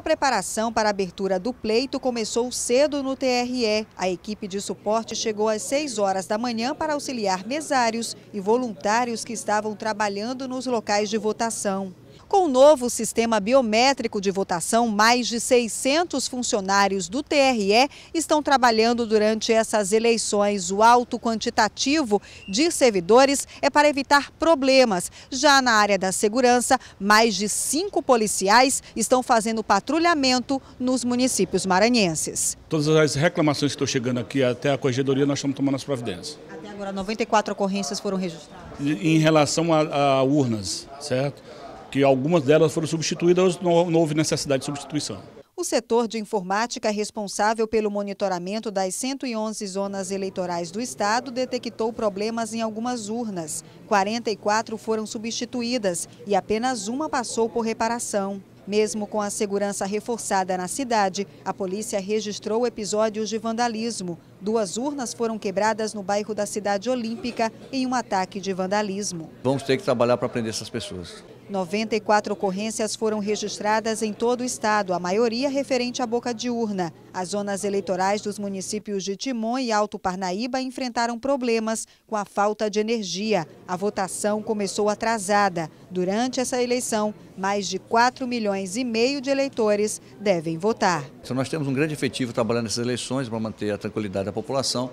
A preparação para a abertura do pleito começou cedo no TRE. A equipe de suporte chegou às 6 horas da manhã para auxiliar mesários e voluntários que estavam trabalhando nos locais de votação. Com o novo sistema biométrico de votação, mais de 600 funcionários do TRE estão trabalhando durante essas eleições. O alto quantitativo de servidores é para evitar problemas. Já na área da segurança, mais de cinco policiais estão fazendo patrulhamento nos municípios maranhenses. Todas as reclamações que estão chegando aqui até a corregedoria, nós estamos tomando as providências. Até agora, 94 ocorrências foram registradas. Em relação a, a urnas, certo? que algumas delas foram substituídas, não, não houve necessidade de substituição. O setor de informática responsável pelo monitoramento das 111 zonas eleitorais do estado detectou problemas em algumas urnas. 44 foram substituídas e apenas uma passou por reparação. Mesmo com a segurança reforçada na cidade, a polícia registrou episódios de vandalismo. Duas urnas foram quebradas no bairro da Cidade Olímpica em um ataque de vandalismo. Vamos ter que trabalhar para prender essas pessoas. 94 ocorrências foram registradas em todo o estado, a maioria referente à boca de urna. As zonas eleitorais dos municípios de Timon e Alto Parnaíba enfrentaram problemas com a falta de energia. A votação começou atrasada. Durante essa eleição, mais de 4 milhões e meio de eleitores devem votar. Então, nós temos um grande efetivo trabalhando nessas eleições para manter a tranquilidade da população.